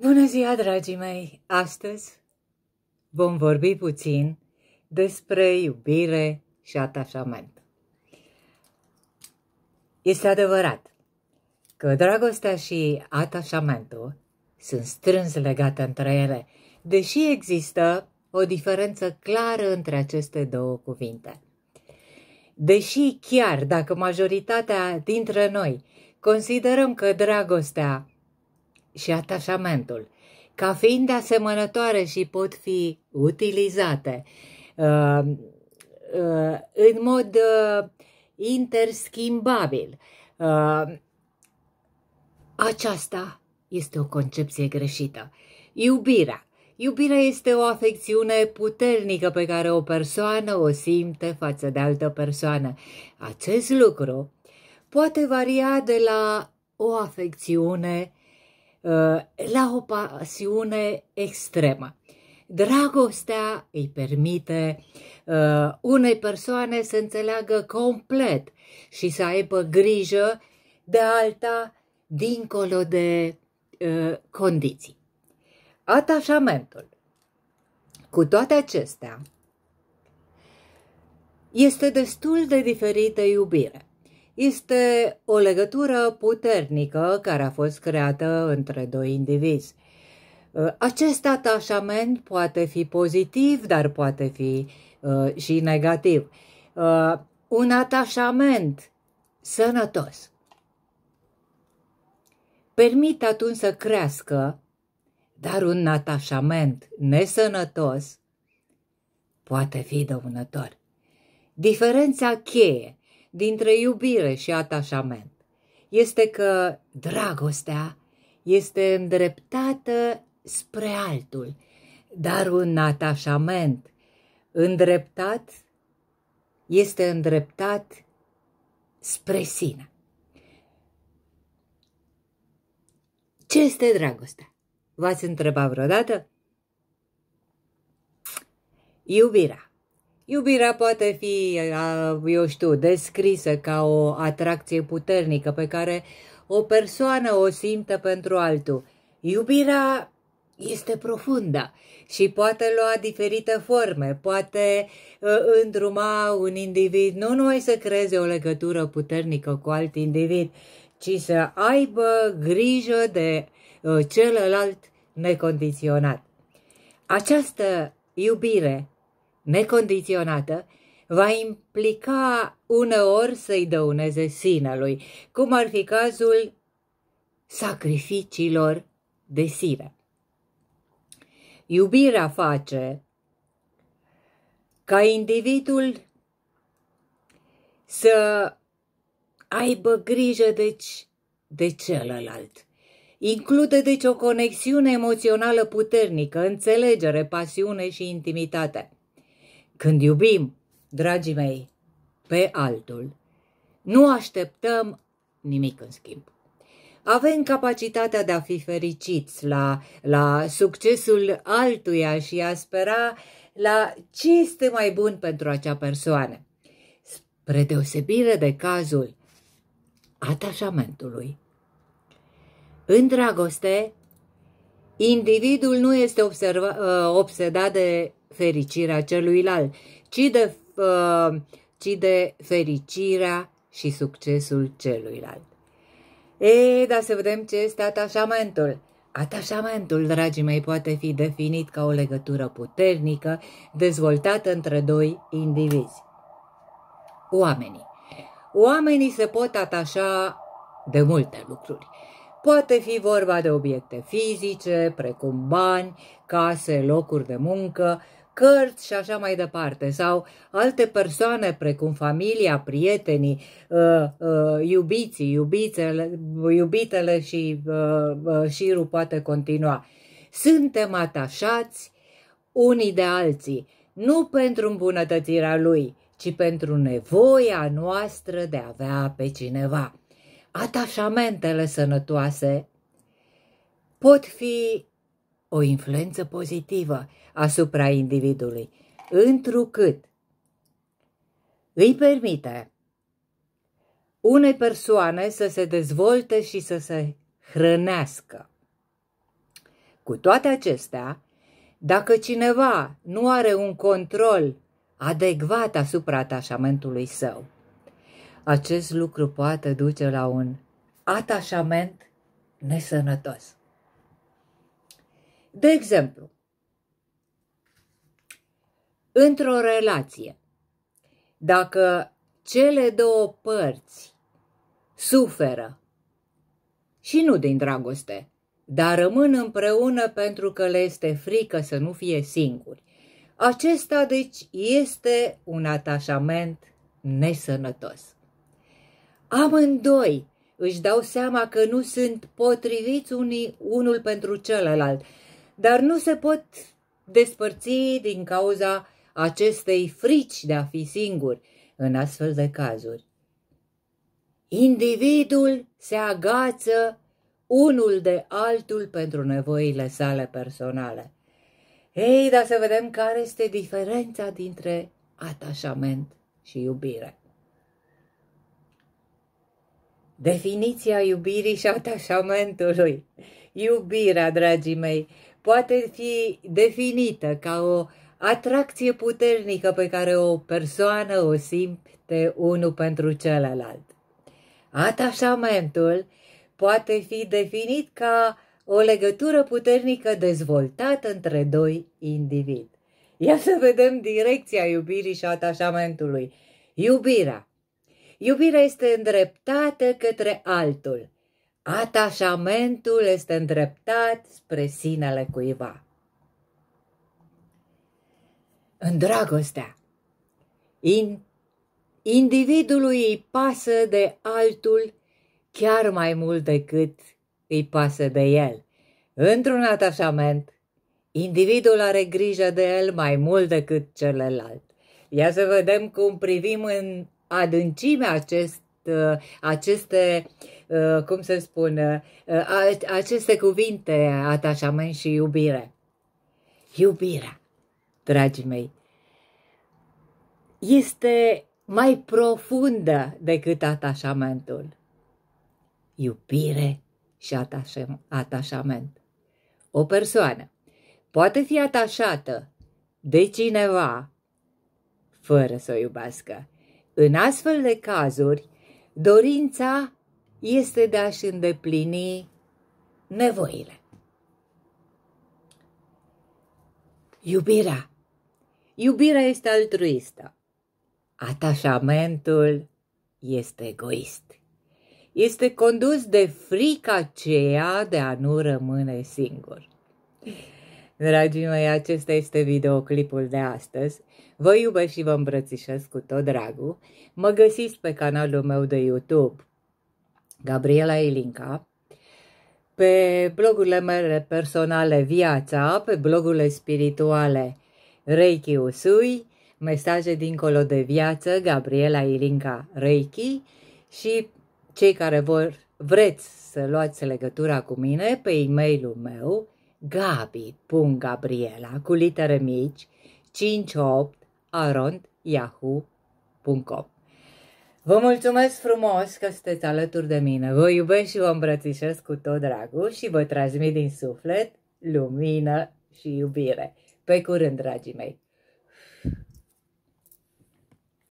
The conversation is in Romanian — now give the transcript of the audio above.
Bună ziua, dragii mei! Astăzi vom vorbi puțin despre iubire și atașament. Este adevărat că dragostea și atașamentul sunt strâns legate între ele, deși există o diferență clară între aceste două cuvinte. Deși chiar dacă majoritatea dintre noi considerăm că dragostea și atașamentul, ca fiind asemănătoare și pot fi utilizate uh, uh, în mod uh, interschimbabil. Uh, aceasta este o concepție greșită. Iubirea. Iubirea este o afecțiune puternică pe care o persoană o simte față de altă persoană. Acest lucru poate varia de la o afecțiune Eh, la o pasiune extremă. Dragostea îi permite uh, unei persoane să înțeleagă complet și să aibă grijă de alta dincolo de uh, condiții. Atașamentul. Cu toate acestea, este destul de diferită iubire. Este o legătură puternică care a fost creată între doi indivizi. Uh, acest atașament poate fi pozitiv, dar poate fi uh, și negativ. Uh, un atașament sănătos permite atunci să crească, dar un atașament nesănătos poate fi dăunător. Diferența cheie dintre iubire și atașament este că dragostea este îndreptată spre altul, dar un atașament îndreptat este îndreptat spre sine. Ce este dragostea? V-ați întrebat vreodată? Iubirea Iubirea poate fi, eu știu, descrisă ca o atracție puternică pe care o persoană o simte pentru altul. Iubirea este profundă și poate lua diferite forme, poate ă, îndruma un individ nu numai să creeze o legătură puternică cu alt individ, ci să aibă grijă de ă, celălalt necondiționat. Această iubire necondiționată, va implica uneori să-i dăuneze sinelui, cum ar fi cazul sacrificiilor de sine. Iubirea face ca individul să aibă grijă deci de celălalt. Include deci o conexiune emoțională puternică, înțelegere, pasiune și intimitate. Când iubim, dragii mei, pe altul, nu așteptăm nimic în schimb. Avem capacitatea de a fi fericiți la, la succesul altuia și a spera la ce este mai bun pentru acea persoană. Spre deosebire de cazul atașamentului. În dragoste, individul nu este observa, ă, obsedat de fericirea celuilalt, ci de, uh, ci de fericirea și succesul celuilalt. Ei, dar să vedem ce este atașamentul. Atașamentul, dragii mei, poate fi definit ca o legătură puternică dezvoltată între doi indivizi. Oamenii. Oamenii se pot atașa de multe lucruri. Poate fi vorba de obiecte fizice, precum bani, case, locuri de muncă, cărți și așa mai departe, sau alte persoane precum familia, prietenii, uh, uh, iubiții, iubitele, iubitele și uh, șirul poate continua. Suntem atașați unii de alții, nu pentru îmbunătățirea lui, ci pentru nevoia noastră de a avea pe cineva. Atașamentele sănătoase pot fi o influență pozitivă asupra individului, întrucât îi permite unei persoane să se dezvolte și să se hrănească. Cu toate acestea, dacă cineva nu are un control adecvat asupra atașamentului său, acest lucru poate duce la un atașament nesănătos. De exemplu, într-o relație, dacă cele două părți suferă și nu din dragoste, dar rămân împreună pentru că le este frică să nu fie singuri. Acesta, deci, este un atașament nesănătos. Amândoi își dau seama că nu sunt potriviți unii unul pentru celălalt dar nu se pot despărți din cauza acestei frici de a fi singuri în astfel de cazuri. Individul se agață unul de altul pentru nevoile sale personale. Ei, dar să vedem care este diferența dintre atașament și iubire. Definiția iubirii și atașamentului. Iubirea, dragii mei, poate fi definită ca o atracție puternică pe care o persoană o simte unul pentru celălalt. Atașamentul poate fi definit ca o legătură puternică dezvoltată între doi indivizi. Ia să vedem direcția iubirii și atașamentului. Iubirea. Iubirea este îndreptată către altul, atașamentul este îndreptat spre sinele cuiva. În dragostea, in, individului îi pasă de altul chiar mai mult decât îi pasă de el. Într-un atașament, individul are grijă de el mai mult decât celălalt. Ia să vedem cum privim în adâncime acest, aceste Uh, cum să spun, uh, aceste cuvinte, atașament și iubire. Iubirea, dragii mei, este mai profundă decât atașamentul. Iubire și atașament. O persoană poate fi atașată de cineva fără să o iubească. În astfel de cazuri, dorința este de a-și îndeplini nevoile. Iubirea. Iubirea este altruistă. Atașamentul este egoist. Este condus de frica aceea de a nu rămâne singur. Dragii mei, acesta este videoclipul de astăzi. Vă iubesc și vă îmbrățișez cu tot dragul. Mă găsiți pe canalul meu de YouTube Gabriela Ilinca, pe blogurile mele personale Viața, pe blogurile spirituale Reiki Usui, Mesaje dincolo de viață, Gabriela Ilinca Reiki și cei care vor, vreți să luați legătura cu mine pe e-mailul meu gabi.gabriela cu litere mici 58 arond yahoo.com Vă mulțumesc frumos că sunteți alături de mine. Vă iubesc și vă îmbrățișez cu tot dragul și vă transmit din suflet lumină și iubire. Pe curând, dragii mei!